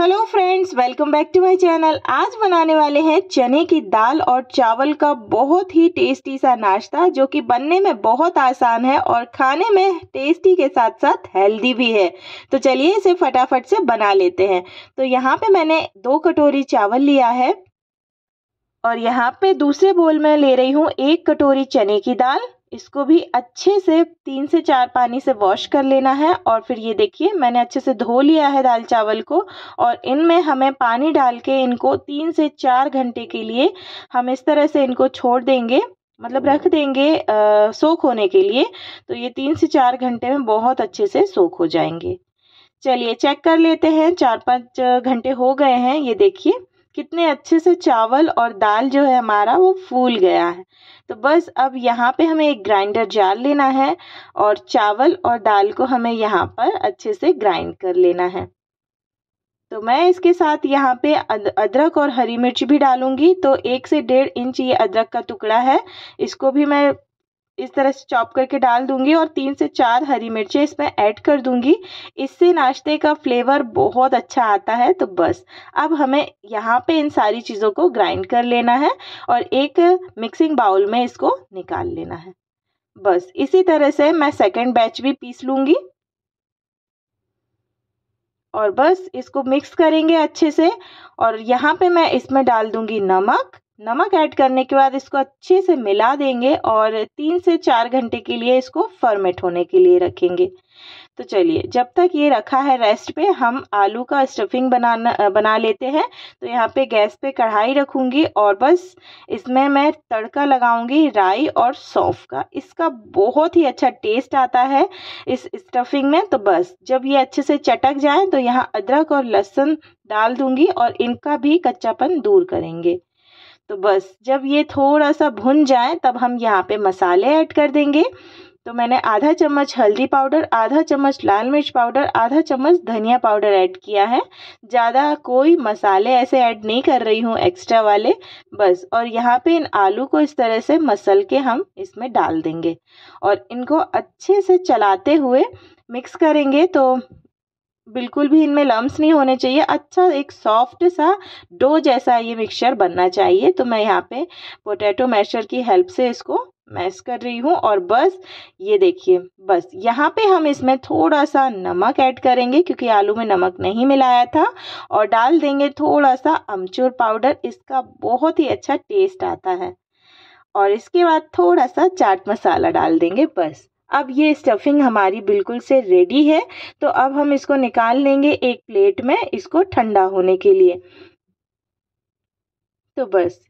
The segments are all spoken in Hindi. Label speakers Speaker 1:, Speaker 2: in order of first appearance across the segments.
Speaker 1: hello friends welcome back to my channel आज बनाने वाले हैं चने की दाल और चावल का बहुत ही टेस्टी सा नाश्ता जो कि बनने में बहुत आसान है और खाने में टेस्टी के साथ साथ हेल्दी भी है तो चलिए इसे फटाफट से बना लेते हैं तो यहाँ पे मैंने दो कटोरी चावल लिया है और यहाँ पे दूसरे बोल में ले रही हूँ एक कटोरी चने की दाल इसको भी अच्छे से तीन से चार पानी से वॉश कर लेना है और फिर ये देखिए मैंने अच्छे से धो लिया है दाल चावल को और इनमें हमें पानी डाल के इनको तीन से चार घंटे के लिए हम इस तरह से इनको छोड़ देंगे मतलब रख देंगे आ, सोख होने के लिए तो ये तीन से चार घंटे में बहुत अच्छे से सोख हो जाएंगे चलिए चेक कर लेते हैं चार पाँच घंटे हो गए हैं ये देखिए कितने अच्छे से चावल और दाल जो है हमारा वो फूल गया है तो बस अब यहाँ पे हमें एक ग्राइंडर जार लेना है और चावल और दाल को हमें यहाँ पर अच्छे से ग्राइंड कर लेना है तो मैं इसके साथ यहाँ पे अदरक और हरी मिर्च भी डालूंगी तो एक से डेढ़ इंच ये अदरक का टुकड़ा है इसको भी मैं इस तरह से चॉप करके डाल दूंगी और तीन से चार हरी मिर्चें इसमें ऐड कर दूंगी इससे नाश्ते का फ्लेवर बहुत अच्छा आता है तो बस अब हमें यहाँ पे इन सारी चीज़ों को ग्राइंड कर लेना है और एक मिक्सिंग बाउल में इसको निकाल लेना है बस इसी तरह से मैं सेकेंड बैच भी पीस लूँगी और बस इसको मिक्स करेंगे अच्छे से और यहाँ पे मैं इसमें डाल दूंगी नमक नमक ऐड करने के बाद इसको अच्छे से मिला देंगे और तीन से चार घंटे के लिए इसको फर्मेट होने के लिए रखेंगे तो चलिए जब तक ये रखा है रेस्ट पे हम आलू का स्टफिंग बनाना बना लेते हैं तो यहाँ पे गैस पे कढ़ाई रखूँगी और बस इसमें मैं तड़का लगाऊंगी राई और सौंफ का इसका बहुत ही अच्छा टेस्ट आता है इस स्टफिंग में तो बस जब ये अच्छे से चटक जाए तो यहाँ अदरक और लहसुन डाल दूंगी और इनका भी कच्चापन दूर करेंगे तो बस जब ये थोड़ा सा भुन जाए तब हम यहाँ पे मसाले ऐड कर देंगे तो मैंने आधा चम्मच हल्दी पाउडर आधा चम्मच लाल मिर्च पाउडर आधा चम्मच धनिया पाउडर ऐड किया है ज़्यादा कोई मसाले ऐसे ऐड नहीं कर रही हूँ एक्स्ट्रा वाले बस और यहाँ पे इन आलू को इस तरह से मसल के हम इसमें डाल देंगे और इनको अच्छे से चलाते हुए मिक्स करेंगे तो बिल्कुल भी इनमें लम्स नहीं होने चाहिए अच्छा एक सॉफ्ट सा डो जैसा ये मिक्सचर बनना चाहिए तो मैं यहाँ पे पोटैटो मैशर की हेल्प से इसको मैश कर रही हूँ और बस ये देखिए बस यहाँ पे हम इसमें थोड़ा सा नमक ऐड करेंगे क्योंकि आलू में नमक नहीं मिलाया था और डाल देंगे थोड़ा सा अमचूर पाउडर इसका बहुत ही अच्छा टेस्ट आता है और इसके बाद थोड़ा सा चाट मसाला डाल देंगे बस अब ये स्टफिंग हमारी बिल्कुल से रेडी है तो अब हम इसको निकाल लेंगे एक प्लेट में इसको ठंडा होने के लिए तो बस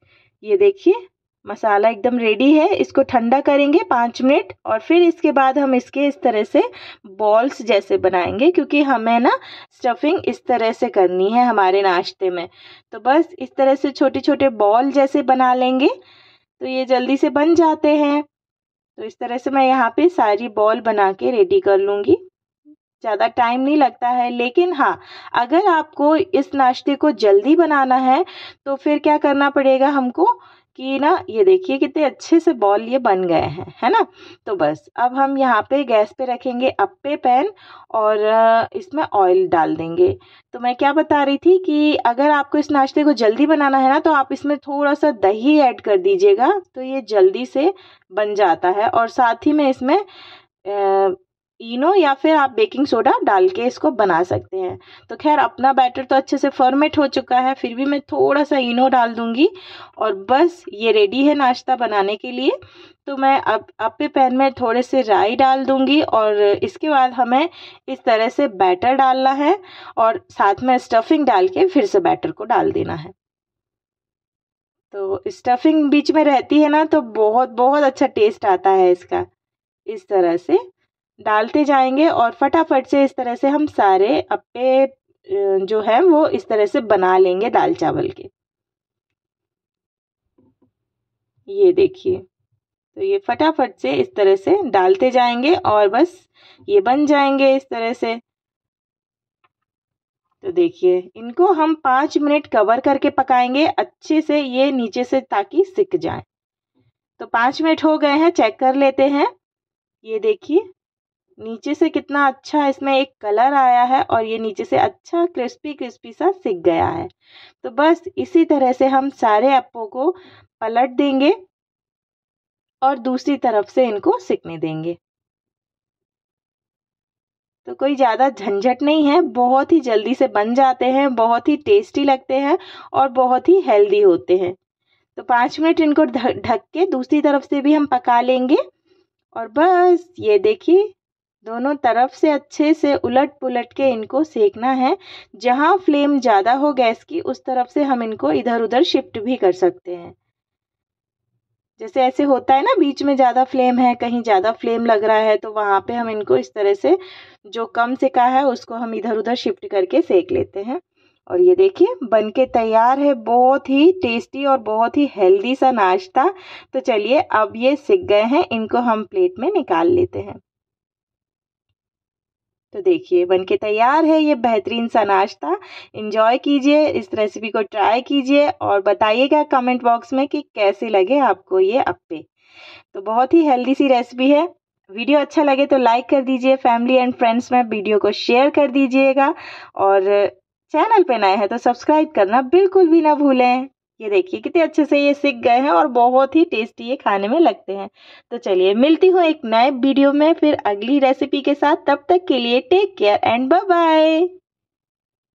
Speaker 1: ये देखिए मसाला एकदम रेडी है इसको ठंडा करेंगे पाँच मिनट और फिर इसके बाद हम इसके इस तरह से बॉल्स जैसे बनाएंगे क्योंकि हमें ना स्टफिंग इस तरह से करनी है हमारे नाश्ते में तो बस इस तरह से छोटे छोटे बॉल जैसे बना लेंगे तो ये जल्दी से बन जाते हैं तो इस तरह से मैं यहाँ पे सारी बॉल बना के रेडी कर लूँगी ज़्यादा टाइम नहीं लगता है लेकिन हाँ अगर आपको इस नाश्ते को जल्दी बनाना है तो फिर क्या करना पड़ेगा हमको कि ना ये देखिए कितने अच्छे से बॉल ये बन गए हैं है ना तो बस अब हम यहाँ पे गैस पे रखेंगे अप्पे पैन और इसमें ऑयल डाल देंगे तो मैं क्या बता रही थी कि अगर आपको इस नाश्ते को जल्दी बनाना है ना तो आप इसमें थोड़ा सा दही ऐड कर दीजिएगा तो ये जल्दी से बन जाता है और साथ ही में इसमें इनो या फिर आप बेकिंग सोडा डाल के इसको बना सकते हैं तो खैर अपना बैटर तो अच्छे से फर्मेट हो चुका है फिर भी मैं थोड़ा सा इनो डाल दूंगी और बस ये रेडी है नाश्ता बनाने के लिए तो मैं अब अप पैन में थोड़े से राई डाल दूंगी और इसके बाद हमें इस तरह से बैटर डालना है और साथ में स्टफिंग डाल के फिर से बैटर को डाल देना है तो स्टफिंग बीच में रहती है ना तो बहुत बहुत अच्छा टेस्ट आता है इसका इस तरह से डालते जाएंगे और फटाफट से इस तरह से हम सारे अप्पे जो है वो इस तरह से बना लेंगे दाल चावल के ये देखिए तो ये फटाफट से इस तरह से डालते जाएंगे और बस ये बन जाएंगे इस तरह से तो देखिए इनको हम पाँच मिनट कवर करके पकाएंगे अच्छे से ये नीचे से ताकि सिक जाए तो पाँच मिनट हो गए हैं चेक कर लेते हैं ये देखिए नीचे से कितना अच्छा इसमें एक कलर आया है और ये नीचे से अच्छा क्रिस्पी क्रिस्पी सा सिक गया है तो बस इसी तरह से हम सारे अप्पो को पलट देंगे और दूसरी तरफ से इनको सिकने देंगे तो कोई ज़्यादा झंझट नहीं है बहुत ही जल्दी से बन जाते हैं बहुत ही टेस्टी लगते हैं और बहुत ही हेल्दी होते हैं तो पाँच मिनट इनको ढक के दूसरी तरफ से भी हम पका लेंगे और बस ये देखिए दोनों तरफ से अच्छे से उलट पुलट के इनको सेकना है जहाँ फ्लेम ज़्यादा हो गैस की उस तरफ से हम इनको इधर उधर शिफ्ट भी कर सकते हैं जैसे ऐसे होता है ना बीच में ज़्यादा फ्लेम है कहीं ज़्यादा फ्लेम लग रहा है तो वहाँ पे हम इनको इस तरह से जो कम सेका है उसको हम इधर उधर शिफ्ट करके सेक लेते हैं और ये देखिए बन के तैयार है बहुत ही टेस्टी और बहुत ही हेल्दी सा नाश्ता तो चलिए अब ये सिक गए हैं इनको हम प्लेट में निकाल लेते हैं तो देखिए बन के तैयार है ये बेहतरीन सा नाश्ता इन्जॉय कीजिए इस रेसिपी को ट्राई कीजिए और बताइएगा कमेंट बॉक्स में कि कैसे लगे आपको ये अप्पे तो बहुत ही हेल्दी सी रेसिपी है वीडियो अच्छा लगे तो लाइक कर दीजिए फैमिली एंड फ्रेंड्स में वीडियो को शेयर कर दीजिएगा और चैनल पे नए हैं तो सब्सक्राइब करना बिल्कुल भी ना भूलें ये देखिए कितने अच्छे से ये सीख गए हैं और बहुत ही टेस्टी ये खाने में लगते हैं तो चलिए मिलती हूँ एक नए वीडियो में फिर अगली रेसिपी के साथ तब तक के लिए take care and bye bye